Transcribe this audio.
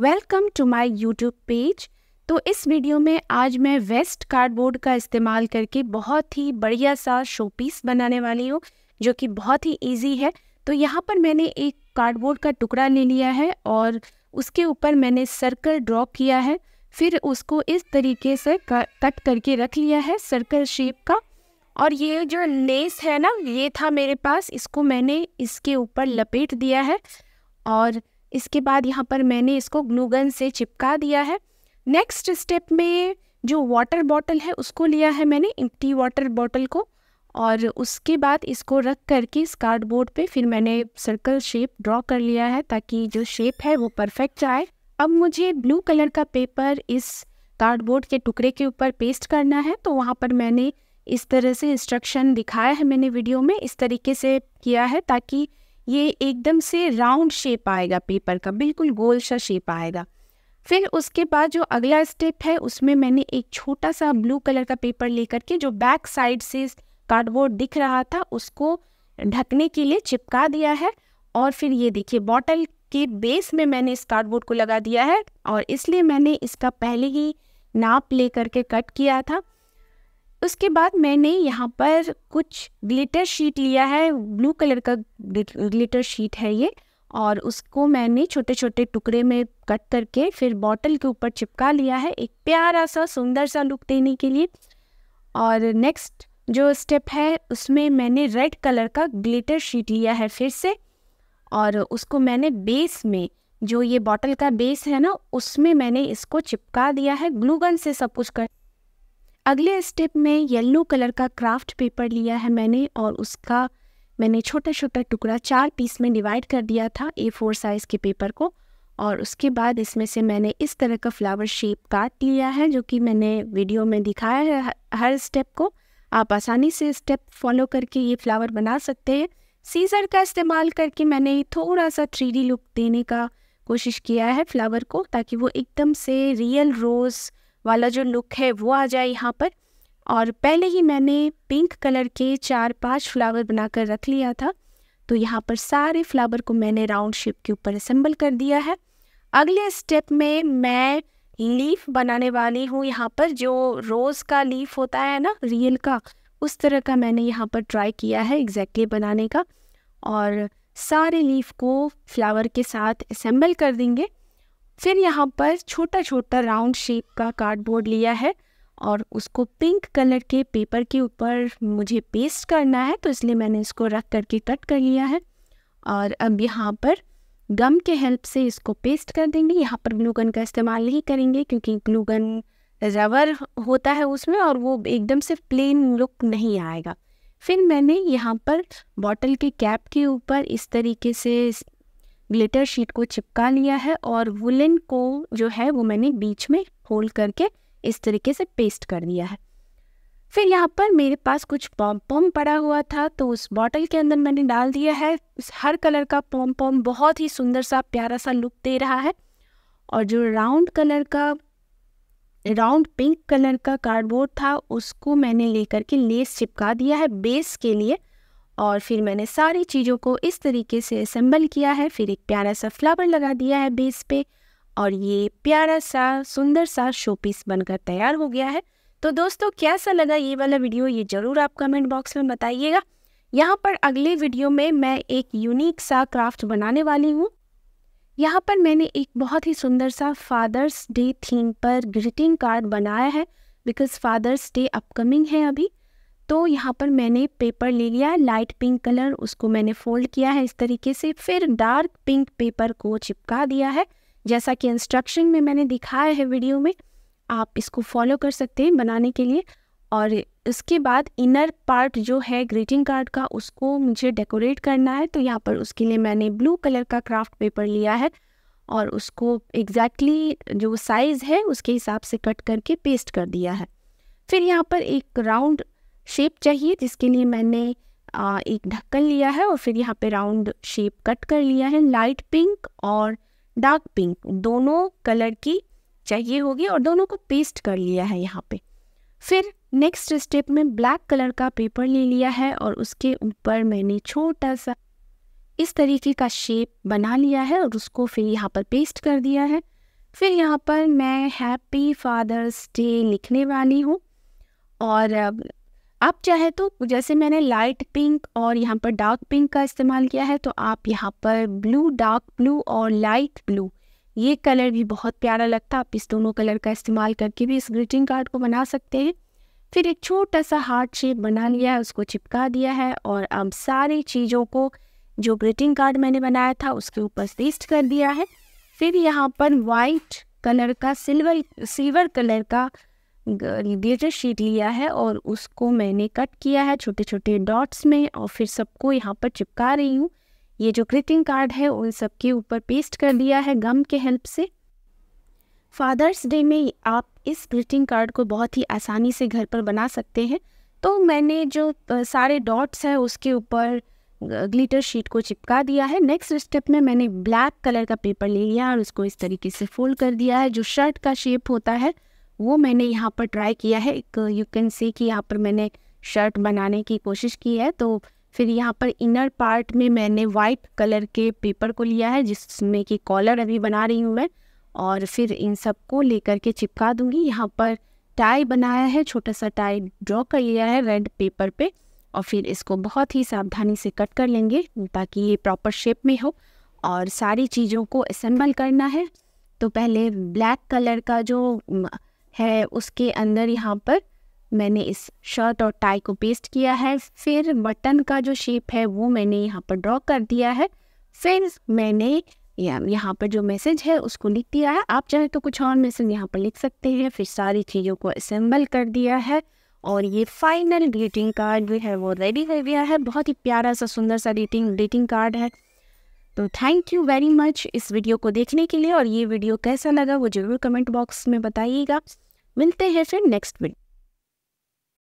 welcome to my YouTube page तो इस video में आज मैं वेस्ट कार्डबोर्ड का इस्तेमाल करके बहुत ही बढ़िया सा शो पीस बनाने वाली हूँ जो कि बहुत ही इजी है तो यहाँ पर मैंने एक कार्डबोर्ड का टुकड़ा ले लिया है और उसके ऊपर मैंने सर्कल ड्रॉ किया है फिर उसको इस तरीके से कट करके रख लिया है सर्कल शेप का और ये जो लेस है ना ये था मेरे पास इसको मैंने इसके ऊपर लपेट दिया है और इसके बाद यहाँ पर मैंने इसको ग्लूगन से चिपका दिया है नेक्स्ट स्टेप में जो वाटर बॉटल है उसको लिया है मैंने इम्टी वाटर बॉटल को और उसके बाद इसको रख करके इस कार्डबोर्ड पे फिर मैंने सर्कल शेप ड्रॉ कर लिया है ताकि जो शेप है वो परफेक्ट आए अब मुझे ब्लू कलर का पेपर इस कार्डबोर्ड के टुकड़े के ऊपर पेस्ट करना है तो वहाँ पर मैंने इस तरह से इंस्ट्रक्शन दिखाया है मैंने वीडियो में इस तरीके से किया है ताकि ये एकदम से राउंड शेप आएगा पेपर का बिल्कुल गोल सा शेप आएगा फिर उसके बाद जो अगला स्टेप है उसमें मैंने एक छोटा सा ब्लू कलर का पेपर लेकर के जो बैक साइड से कार्डबोर्ड दिख रहा था उसको ढकने के लिए चिपका दिया है और फिर ये देखिए बॉटल के बेस में मैंने इस कार्डबोर्ड को लगा दिया है और इसलिए मैंने इसका पहले ही नाप ले करके कट किया था उसके बाद मैंने यहाँ पर कुछ ग्लिटर शीट लिया है ब्लू कलर का ग्लिटर शीट है ये और उसको मैंने छोटे छोटे टुकड़े में कट करके फिर बॉटल के ऊपर चिपका लिया है एक प्यारा सा सुंदर सा लुक देने के लिए और नेक्स्ट जो स्टेप है उसमें मैंने रेड कलर का ग्लिटर शीट लिया है फिर से और उसको मैंने बेस में जो ये बॉटल का बेस है ना उसमें मैंने इसको चिपका दिया है ग्लूगन से सब कुछ कर अगले स्टेप में येलो कलर का क्राफ्ट पेपर लिया है मैंने और उसका मैंने छोटा छोटा टुकड़ा चार पीस में डिवाइड कर दिया था ए फोर साइज़ के पेपर को और उसके बाद इसमें से मैंने इस तरह का फ्लावर शेप काट लिया है जो कि मैंने वीडियो में दिखाया है हर स्टेप को आप आसानी से स्टेप फॉलो करके ये फ्लावर बना सकते हैं सीजर का इस्तेमाल करके मैंने थोड़ा सा थ्री लुक देने का कोशिश किया है फ्लावर को ताकि वो एकदम से रियल रोज़ वाला जो लुक है वो आ जाए यहाँ पर और पहले ही मैंने पिंक कलर के चार पांच फ्लावर बनाकर रख लिया था तो यहाँ पर सारे फ्लावर को मैंने राउंड शेप के ऊपर असम्बल कर दिया है अगले स्टेप में मैं लीफ बनाने वाली हूँ यहाँ पर जो रोज़ का लीफ होता है ना रियल का उस तरह का मैंने यहाँ पर ट्राई किया है एग्जैक्टली बनाने का और सारे लीफ को फ्लावर के साथ असम्बल कर देंगे फिर यहाँ पर छोटा छोटा राउंड शेप का कार्डबोर्ड लिया है और उसको पिंक कलर के पेपर के ऊपर मुझे पेस्ट करना है तो इसलिए मैंने इसको रख करके कट कर लिया है और अब यहाँ पर गम के हेल्प से इसको पेस्ट कर देंगे यहाँ पर ग्लूगन का इस्तेमाल नहीं करेंगे क्योंकि ग्लूगन रबर होता है उसमें और वो एकदम से प्लेन लुक नहीं आएगा फिर मैंने यहाँ पर बॉटल के कैप के ऊपर इस तरीके से ग्लिटर शीट को चिपका लिया है और वुलन को जो है वो मैंने बीच में होल्ड करके इस तरीके से पेस्ट कर दिया है फिर यहाँ पर मेरे पास कुछ पॉम पॉम पड़ा हुआ था तो उस बॉटल के अंदर मैंने डाल दिया है हर कलर का पॉम पॉम बहुत ही सुंदर सा प्यारा सा लुक दे रहा है और जो राउंड कलर का राउंड पिंक कलर का कार्डबोर्ड था उसको मैंने लेकर के लेस चिपका दिया है बेस के लिए और फिर मैंने सारी चीज़ों को इस तरीके से असम्बल किया है फिर एक प्यारा सा फ्लावर लगा दिया है बेस पे और ये प्यारा सा सुंदर सा शो पीस बनकर तैयार हो गया है तो दोस्तों कैसा लगा ये वाला वीडियो ये ज़रूर आप कमेंट बॉक्स में बताइएगा यहाँ पर अगले वीडियो में मैं एक यूनिक सा क्राफ्ट बनाने वाली हूँ यहाँ पर मैंने एक बहुत ही सुंदर सा फादर्स डे थीम पर ग्रीटिंग कार्ड बनाया है बिकॉज़ फादर्स डे अपकमिंग है अभी तो यहाँ पर मैंने पेपर ले लिया है लाइट पिंक कलर उसको मैंने फोल्ड किया है इस तरीके से फिर डार्क पिंक पेपर को चिपका दिया है जैसा कि इंस्ट्रक्शन में मैंने दिखाया है वीडियो में आप इसको फॉलो कर सकते हैं बनाने के लिए और इसके बाद इनर पार्ट जो है ग्रीटिंग कार्ड का उसको मुझे डेकोरेट करना है तो यहाँ पर उसके लिए मैंने ब्लू कलर का क्राफ्ट पेपर लिया है और उसको एग्जैक्टली exactly जो साइज़ है उसके हिसाब से कट करके पेस्ट कर दिया है फिर यहाँ पर एक राउंड शेप चाहिए जिसके लिए मैंने एक ढक्कन लिया है और फिर यहाँ पे राउंड शेप कट कर लिया है लाइट पिंक और डार्क पिंक दोनों कलर की चाहिए होगी और दोनों को पेस्ट कर लिया है यहाँ पे फिर नेक्स्ट स्टेप में ब्लैक कलर का पेपर ले लिया है और उसके ऊपर मैंने छोटा सा इस तरीके का शेप बना लिया है और उसको फिर यहाँ पर पेस्ट कर दिया है फिर यहाँ पर मैं हैप्पी फादर्स डे लिखने वाली हूँ और आप चाहे तो जैसे मैंने लाइट पिंक और यहाँ पर डार्क पिंक का इस्तेमाल किया है तो आप यहाँ पर ब्लू डार्क ब्लू और लाइट ब्लू ये कलर भी बहुत प्यारा लगता है आप इस दोनों कलर का इस्तेमाल करके भी इस ग्रीटिंग कार्ड को बना सकते हैं फिर एक छोटा सा हार्ट शेप बना लिया है उसको चिपका दिया है और अब सारी चीज़ों को जो ग्रीटिंग कार्ड मैंने बनाया था उसके ऊपर पेस्ट कर दिया है फिर यहाँ पर वाइट कलर का सिल्वर सिल्वर कलर का ग्लिटर शीट लिया है और उसको मैंने कट किया है छोटे छोटे डॉट्स में और फिर सबको यहाँ पर चिपका रही हूँ ये जो ग्रीटिंग कार्ड है उन सबके ऊपर पेस्ट कर दिया है गम के हेल्प से फादर्स डे में आप इस ग्रीटिंग कार्ड को बहुत ही आसानी से घर पर बना सकते हैं तो मैंने जो सारे डॉट्स हैं उसके ऊपर ग्लिटर शीट को चिपका दिया है नेक्स्ट स्टेप में मैंने ब्लैक कलर का पेपर ले लिया और उसको इस तरीके से फोल्ड कर दिया है जो शर्ट का शेप होता है वो मैंने यहाँ पर ट्राई किया है एक यू कैन सी कि यहाँ पर मैंने शर्ट बनाने की कोशिश की है तो फिर यहाँ पर इनर पार्ट में मैंने वाइट कलर के पेपर को लिया है जिसमें कि कॉलर अभी बना रही हूँ मैं और फिर इन सब को लेकर के चिपका दूँगी यहाँ पर टाई बनाया है छोटा सा टाई ड्रॉ कर लिया है रेड पेपर पे और फिर इसको बहुत ही सावधानी से कट कर लेंगे ताकि ये प्रॉपर शेप में हो और सारी चीज़ों को असम्बल करना है तो पहले ब्लैक कलर का जो है उसके अंदर यहाँ पर मैंने इस शर्ट और टाई को पेस्ट किया है फिर बटन का जो शेप है वो मैंने यहाँ पर ड्रॉ कर दिया है फिर मैंने यहाँ पर जो मैसेज है उसको लिख दिया है आप चाहे तो कुछ और मैसेज यहाँ पर लिख सकते हैं फिर सारी चीज़ों को असेंबल कर दिया है और ये फाइनल ग्रीटिंग कार्ड भी है वो रेडी हो गया है बहुत ही प्यारा सा सुंदर सा ग्रीटिंग ग्रीटिंग कार्ड है तो थैंक यू वेरी मच इस वीडियो को देखने के लिए और ये वीडियो कैसा लगा वो ज़रूर कमेंट बॉक्स में बताइएगा मिलते हैं फिर नेक्स्ट वीडियो